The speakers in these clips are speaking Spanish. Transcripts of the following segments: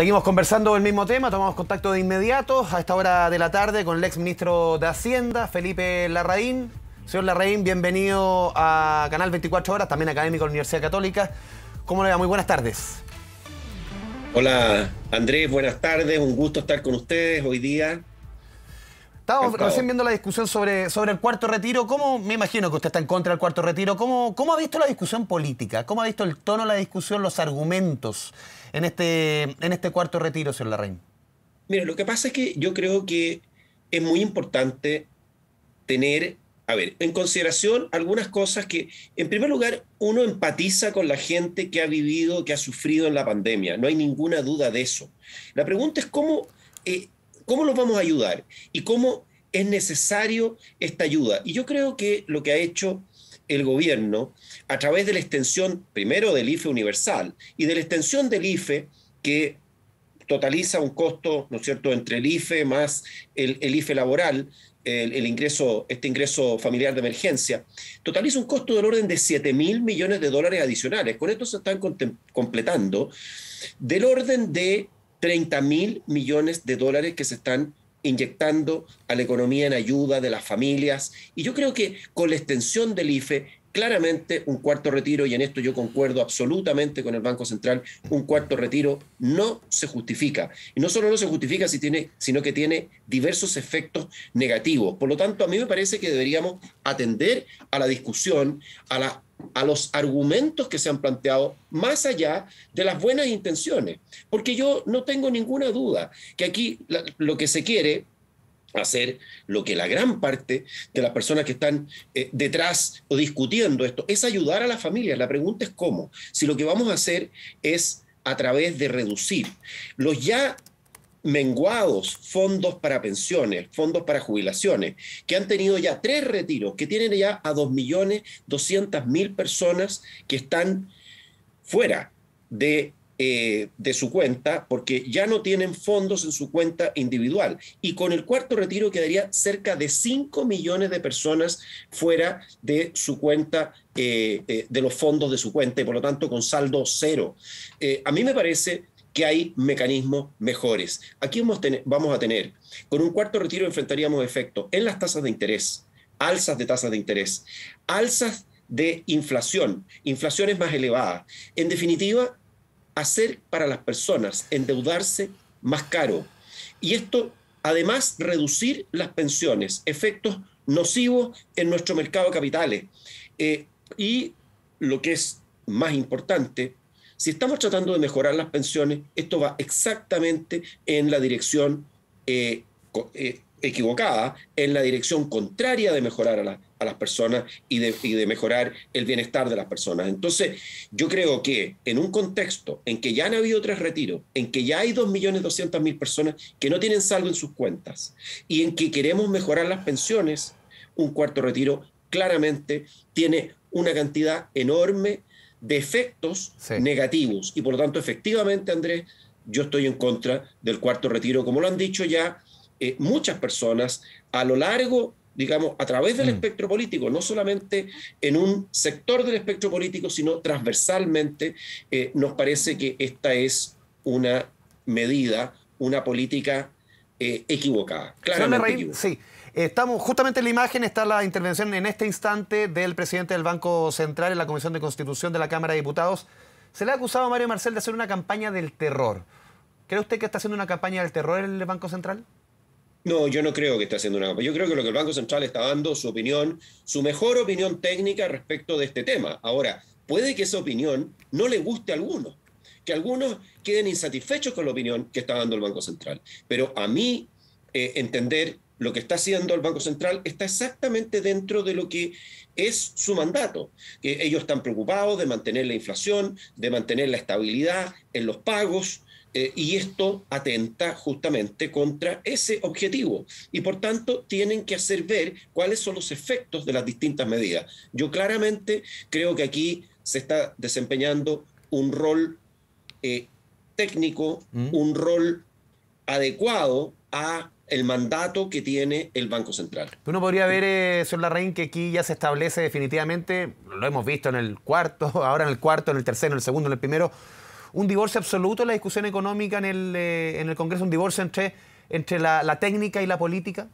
Seguimos conversando del mismo tema, tomamos contacto de inmediato a esta hora de la tarde con el ex ministro de Hacienda, Felipe Larraín. Señor Larraín, bienvenido a Canal 24 Horas, también académico de la Universidad Católica. ¿Cómo le va? Muy buenas tardes. Hola Andrés, buenas tardes, un gusto estar con ustedes hoy día Estábamos recién viendo la discusión sobre, sobre el cuarto retiro. ¿Cómo, me imagino que usted está en contra del cuarto retiro, ¿cómo, cómo ha visto la discusión política? ¿Cómo ha visto el tono de la discusión, los argumentos en este, en este cuarto retiro, señor Larraín? Mira, lo que pasa es que yo creo que es muy importante tener, a ver, en consideración algunas cosas que, en primer lugar, uno empatiza con la gente que ha vivido, que ha sufrido en la pandemia. No hay ninguna duda de eso. La pregunta es cómo... Eh, cómo los vamos a ayudar y cómo es necesario esta ayuda. Y yo creo que lo que ha hecho el gobierno a través de la extensión, primero del IFE universal y de la extensión del IFE que totaliza un costo, ¿no es cierto?, entre el IFE más el, IFE laboral, ingreso, este ingreso familiar de emergencia, totaliza un costo del orden de 7 mil millones de dólares adicionales. Con esto se están completando del orden de 30 mil millones de dólares que se están inyectando a la economía en ayuda de las familias. Y yo creo que con la extensión del IFE, claramente un cuarto retiro, y en esto yo concuerdo absolutamente con el Banco Central, un cuarto retiro no se justifica. Y no solo no se justifica, sino que tiene diversos efectos negativos. Por lo tanto, a mí me parece que deberíamos atender a la discusión, a la a los argumentos que se han planteado más allá de las buenas intenciones. Porque yo no tengo ninguna duda que aquí lo que se quiere hacer lo que la gran parte de las personas que están eh, detrás o discutiendo esto es ayudar a las familias. La pregunta es cómo. Si lo que vamos a hacer es a través de reducir los ya menguados fondos para pensiones, fondos para jubilaciones, que han tenido ya tres retiros, que tienen ya a 2.200.000 personas que están fuera eh, de, su cuenta porque ya no tienen fondos en su cuenta individual. Y con el cuarto retiro quedaría cerca de 5 millones de personas fuera de su cuenta eh, eh, de los fondos de su cuenta y por lo tanto con saldo cero. a mí me parece que hay mecanismos mejores. Aquí vamos a tener, con un cuarto retiro enfrentaríamos efectos en las tasas de interés, alzas de tasas de interés, alzas de inflación, inflaciones más elevadas. En definitiva, hacer para las personas endeudarse más caro. Y esto, además, reducir las pensiones, efectos nocivos en nuestro mercado de capitales. Eh, y lo que es más importante, si estamos tratando de mejorar las pensiones, esto va exactamente en la dirección eh, eh, equivocada, en la dirección contraria de mejorar a, las personas y de, y de, mejorar el bienestar de las personas. Entonces, yo creo que en un contexto en que ya han habido tres retiros, en que ya hay 2.200.000 personas que no tienen saldo en sus cuentas y en que queremos mejorar las pensiones, un cuarto retiro claramente tiene una cantidad enorme de efectos negativos. Y por lo tanto, efectivamente, Andrés, yo estoy en contra del cuarto retiro, como lo han dicho ya eh, muchas personas a lo largo digamos, a través del mm. espectro político, no solamente en un sector del espectro político, sino transversalmente, eh, nos parece que esta es una medida, una política eh, equivocada. claro Sí. Estamos justamente en la imagen, está la intervención en este instante del presidente del Banco Central en la Comisión de Constitución de la Cámara de Diputados. Se le ha acusado a Mario Marcel de hacer una campaña del terror. ¿Cree usted que está haciendo una campaña del terror el Banco Central? No, yo no creo que esté haciendo una campaña. Yo creo que lo que el Banco Central está dando, su opinión, su mejor opinión técnica respecto de este tema. Ahora, puede que esa opinión no le guste a algunos, que algunos queden insatisfechos con la opinión que está dando el Banco Central. Pero a mí, eh, entender lo que está haciendo el Banco Central está exactamente dentro de lo que es su mandato, que ellos están preocupados de mantener la inflación, de mantener la estabilidad en los pagos, eh, y esto atenta justamente contra ese objetivo. Y por tanto, tienen que hacer ver cuáles son los efectos de las distintas medidas. Yo claramente creo que aquí se está desempeñando un rol eh, técnico, mm. un rol adecuado a el mandato que tiene el Banco Central. Uno podría ver, eh, señor Larraín, que aquí ya se establece definitivamente, lo hemos visto en el cuarto, ahora en el cuarto, en el tercero, en el segundo, en el primero, un divorcio absoluto en la discusión económica en el, eh, en el Congreso, un divorcio entre, entre la, técnica y la política.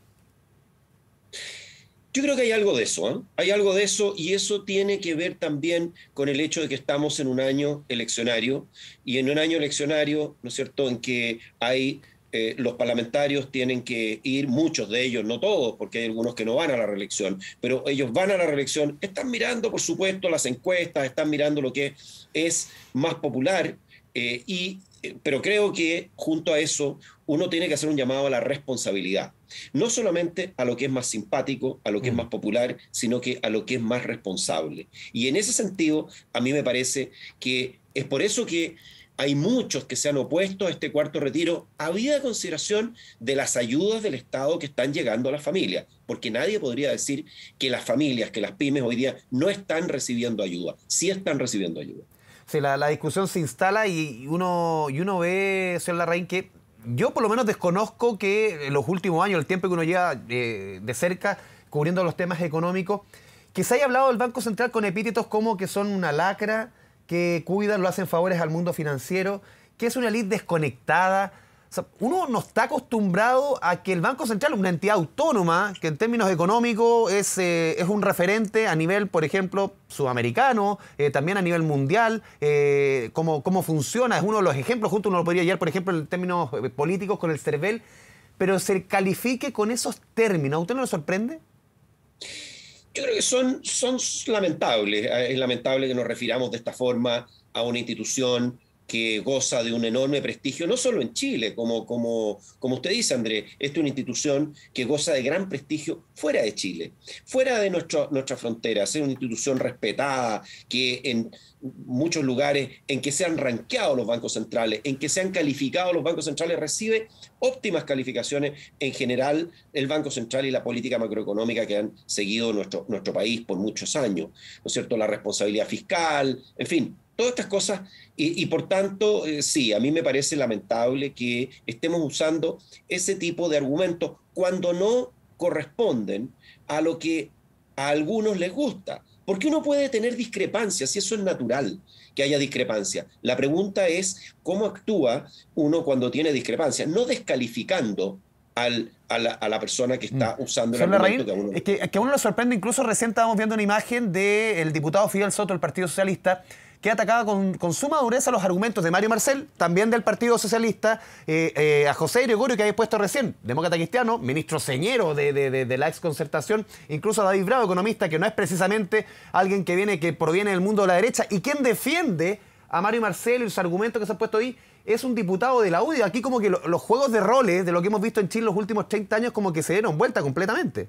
Yo creo que hay algo de eso, ¿eh? hay algo de eso y eso tiene que ver también con el hecho de que estamos en un año eleccionario y en un año eleccionario, ¿no es cierto?, en que hay eh, los parlamentarios tienen que ir, muchos de ellos, no todos, porque hay algunos que no van a la reelección, pero ellos van a la reelección, están mirando, por supuesto, las encuestas, están mirando lo que es más popular, eh, y, eh, pero creo que junto a eso uno tiene que hacer un llamado a la responsabilidad, no solamente a lo que es más simpático, a lo que es mm. más popular, sino que a lo que es más responsable. Y en ese sentido, a mí me parece que es por eso que hay muchos que se han opuesto a este cuarto retiro, había consideración de las ayudas del Estado que están llegando a las familias, porque nadie podría decir que las familias, que las pymes hoy día no están recibiendo ayuda, sí están recibiendo ayuda. Sí, la, discusión se instala y uno, y uno ve, señor Larraín, que yo por lo menos desconozco que en los últimos años, el tiempo que uno lleva eh, de cerca cubriendo los temas económicos, que se haya hablado del Banco Central con epítetos como que son una lacra, que cuidan, lo hacen favores al mundo financiero, que es una elite desconectada. uno no está acostumbrado a que el Banco Central, una entidad autónoma, que en términos económicos es, eh, un referente a nivel, por ejemplo, sudamericano, eh, también a nivel mundial, eh, cómo, funciona, es uno de los ejemplos, junto uno lo podría llevar, por ejemplo, en términos políticos con el CERVEL, pero se califique con esos términos, ¿a usted no le sorprende? Yo creo que son, son lamentables. Eh, es lamentable que nos refiramos de esta forma a una institución que goza de un enorme prestigio, no solo en Chile, como, como, como usted dice, André, es una institución que goza de gran prestigio fuera de Chile, fuera de nuestras fronteras, es una institución respetada, que en muchos lugares en que se han ranqueado los bancos centrales, en que se han calificado los bancos centrales, recibe óptimas calificaciones en general el Banco Central y la política macroeconómica que han seguido nuestro, nuestro país por muchos años, ¿no es cierto? La responsabilidad fiscal, en fin, todas estas cosas. Y, por tanto, eh, sí, a mí me parece lamentable que estemos usando ese tipo de argumentos cuando no corresponden a lo que a algunos les gusta. Porque uno puede tener discrepancias y eso es natural que haya discrepancia. La pregunta es cómo actúa uno cuando tiene discrepancias, no descalificando al, a, la, persona que está mm. usando el argumento que a uno... Es que, que a uno le sorprende, incluso recién estábamos viendo una imagen del diputado Fidel Soto, del Partido Socialista, que atacaba con, con, suma dureza los argumentos de Mario Marcel, también del Partido Socialista, eh, eh, a José Gregorio, que había puesto recién, demócrata cristiano, ministro señero de, de, de, la exconcertación, incluso a David Bravo, economista, que no es precisamente alguien que viene, que proviene del mundo de la derecha, y quien defiende a Mario Marcel y los argumentos que se han puesto ahí, es un diputado de la UDI. Aquí como que los juegos de roles de lo que hemos visto en Chile los últimos 30 años como que se dieron vuelta completamente.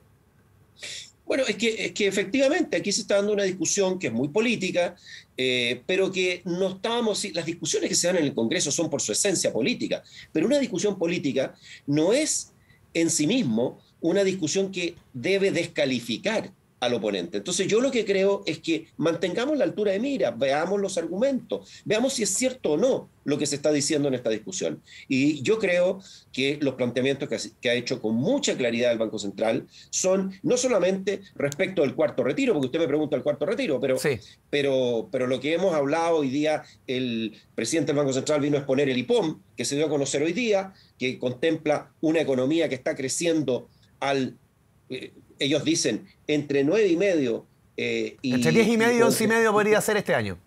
Bueno, es que, es que efectivamente aquí se está dando una discusión que es muy política, eh, pero que no estábamos, las discusiones que se dan en el Congreso son por su esencia política, pero una discusión política no es en sí mismo una discusión que debe descalificar al oponente. Entonces yo lo que creo es que mantengamos la altura de mira, veamos los argumentos, veamos si es cierto o no lo que se está diciendo en esta discusión. Y yo creo que los planteamientos que ha, hecho con mucha claridad el Banco Central son no solamente respecto del cuarto retiro, porque usted me pregunta el cuarto retiro, pero, pero, pero lo que hemos hablado hoy día, el presidente del Banco Central vino a exponer el IPOM, que se dio a conocer hoy día, que contempla una economía que está creciendo al... Eh, ellos dicen entre 9 eh, y medio. y, entre 10 y medio y 11 y medio podría ser este año.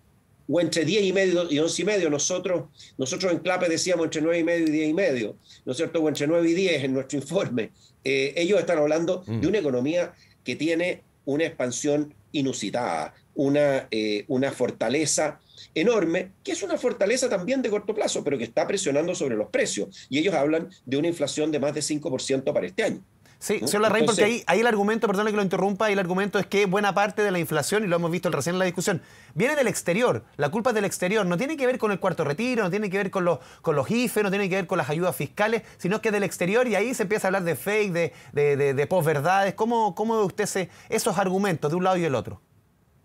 O entre 10 y medio y 11 y medio. Nosotros, nosotros en CLAPE decíamos entre 9 y medio y 10 y medio, ¿no es cierto? O entre 9 y 10 en nuestro informe. Eh, ellos están hablando mm. de una economía que tiene una expansión inusitada, una, eh, una fortaleza enorme, que es una fortaleza también de corto plazo, pero que está presionando sobre los precios. Y ellos hablan de una inflación de más de 5% para este año. Sí, señor Larraín, porque ahí, el argumento, perdón que lo interrumpa, ahí el argumento es que buena parte de la inflación, y lo hemos visto recién en la discusión, viene del exterior, la culpa es del exterior, no tiene que ver con el cuarto retiro, no tiene que ver con los, con los IFE, no tiene que ver con las ayudas fiscales, sino que es del exterior y ahí se empieza a hablar de fake, de, de, de, posverdades. ¿Cómo, cómo usted esos argumentos de un lado y del otro?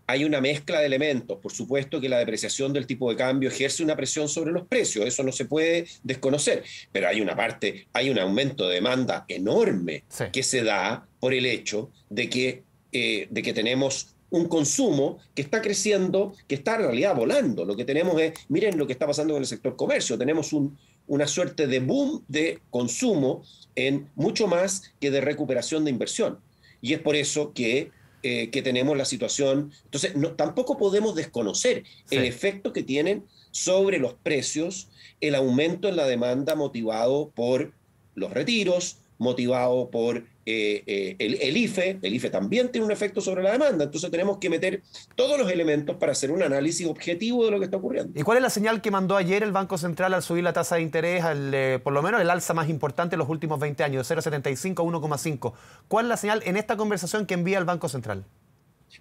hay una mezcla de elementos. Por supuesto que la depreciación del tipo de cambio ejerce una presión sobre los precios, eso no se puede desconocer, pero hay una parte, hay un aumento de demanda enorme que se da por el hecho de que, eh, de que tenemos un consumo que está creciendo, que está en realidad volando. Lo que tenemos es, miren lo que está pasando con el sector comercio, tenemos un, una suerte de boom de consumo en mucho más que de recuperación de inversión. Y es por eso que eh, que tenemos la situación. Entonces, tampoco podemos desconocer el efecto que tienen sobre los precios el aumento en la demanda motivado por los retiros, motivado por eh, eh, el, IFE, el IFE e también tiene un efecto sobre la demanda, entonces tenemos que meter todos los elementos para hacer un análisis objetivo de lo que está ocurriendo. ¿Y cuál es la señal que mandó ayer el Banco Central al subir la tasa de interés, al, eh, por lo menos el alza más importante en los últimos 20 años, de 0,75 a 1,5? ¿Cuál es la señal en esta conversación que envía el Banco Central?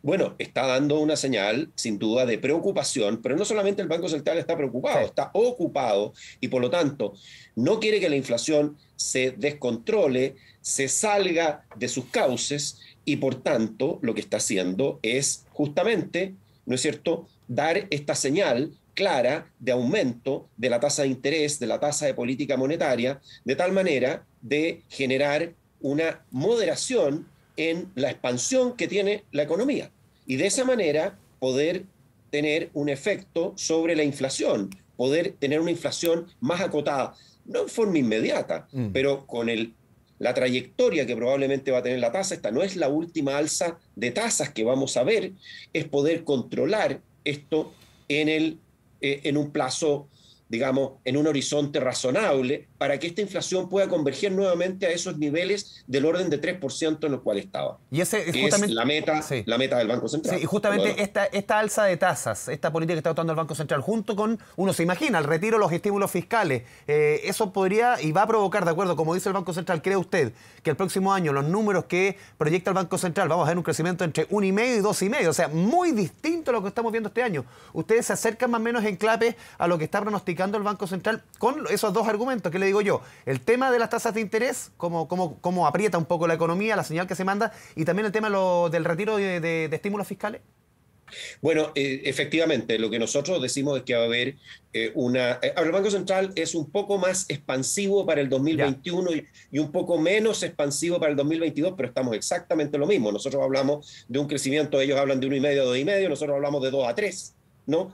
bueno, está dando una señal sin duda de preocupación, pero no solamente el Banco Central está preocupado, está ocupado y por lo tanto no quiere que la inflación se descontrole, se salga de sus cauces y por tanto lo que está haciendo es justamente, ¿no es cierto?, dar esta señal clara de aumento de la tasa de interés, de la tasa de política monetaria, de tal manera de generar una moderación en la expansión que tiene la economía. Y de esa manera poder tener un efecto sobre la inflación, poder tener una inflación más acotada, no en forma inmediata, mm. pero con el, la trayectoria que probablemente va a tener la tasa, esta no es la última alza de tasas que vamos a ver, es poder controlar esto en, el, eh, en un plazo digamos, en un horizonte razonable para que esta inflación pueda converger nuevamente a esos niveles del orden de 3% en los cuales estaba. Y ese es, la, meta, la meta del Banco Central. y justamente esta, esta alza de tasas, esta política que está adoptando el Banco Central, junto con, uno se imagina, el retiro de los estímulos fiscales, eh, eso podría y va a provocar, de acuerdo, como dice el Banco Central, ¿cree usted que el próximo año los números que proyecta el Banco Central vamos a ver un crecimiento entre 1,5 y 2,5? O sea, muy distinto a lo que estamos viendo este año. Ustedes se acercan más o menos en clave a lo que está pronosticado el Banco Central con esos dos argumentos que le digo yo. El tema de las tasas de interés, como, como, como aprieta un poco la economía, la señal que se manda, y también el tema del retiro de, estímulos fiscales. Bueno, eh, efectivamente, lo que nosotros decimos es que va a haber eh, una... Eh, el Banco Central es un poco más expansivo para el 2021 y, un poco menos expansivo para el 2022, pero estamos exactamente lo mismo. Nosotros hablamos de un crecimiento, ellos hablan de y 1,5 y medio. nosotros hablamos de dos a 3.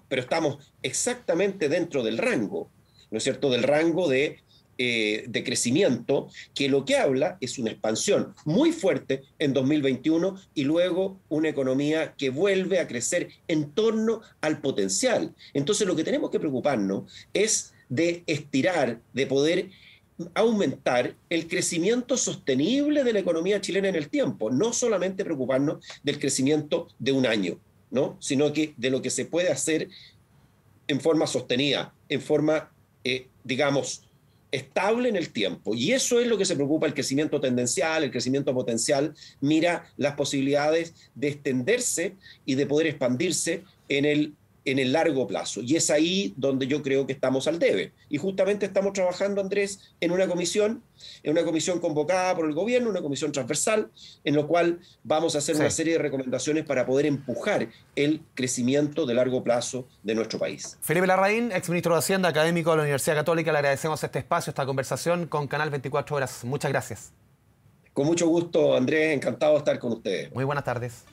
Pero estamos exactamente dentro del rango, ¿no es cierto?, del rango de, eh, de crecimiento, que lo que habla es una expansión muy fuerte en 2021 y luego una economía que vuelve a crecer en torno al potencial. Entonces lo que tenemos que preocuparnos es de estirar, de poder aumentar el crecimiento sostenible de la economía chilena en el tiempo, no solamente preocuparnos del crecimiento de un año sino que de lo que se puede hacer en forma sostenida, en forma, eh, digamos, estable en el tiempo. Y eso es lo que se preocupa el crecimiento tendencial, el crecimiento potencial, mira las posibilidades de extenderse y de poder expandirse en el en el largo plazo. Y es ahí donde yo creo que estamos al debe. Y justamente estamos trabajando, Andrés, en una comisión, en una comisión convocada por el gobierno, una comisión transversal, en lo cual vamos a hacer una serie de recomendaciones para poder empujar el crecimiento de largo plazo de nuestro país. Felipe Larraín, exministro de Hacienda, académico de la Universidad Católica, le agradecemos este espacio, esta conversación con Canal 24 Horas. Muchas gracias. Con mucho gusto, Andrés, encantado de estar con ustedes. Muy buenas tardes.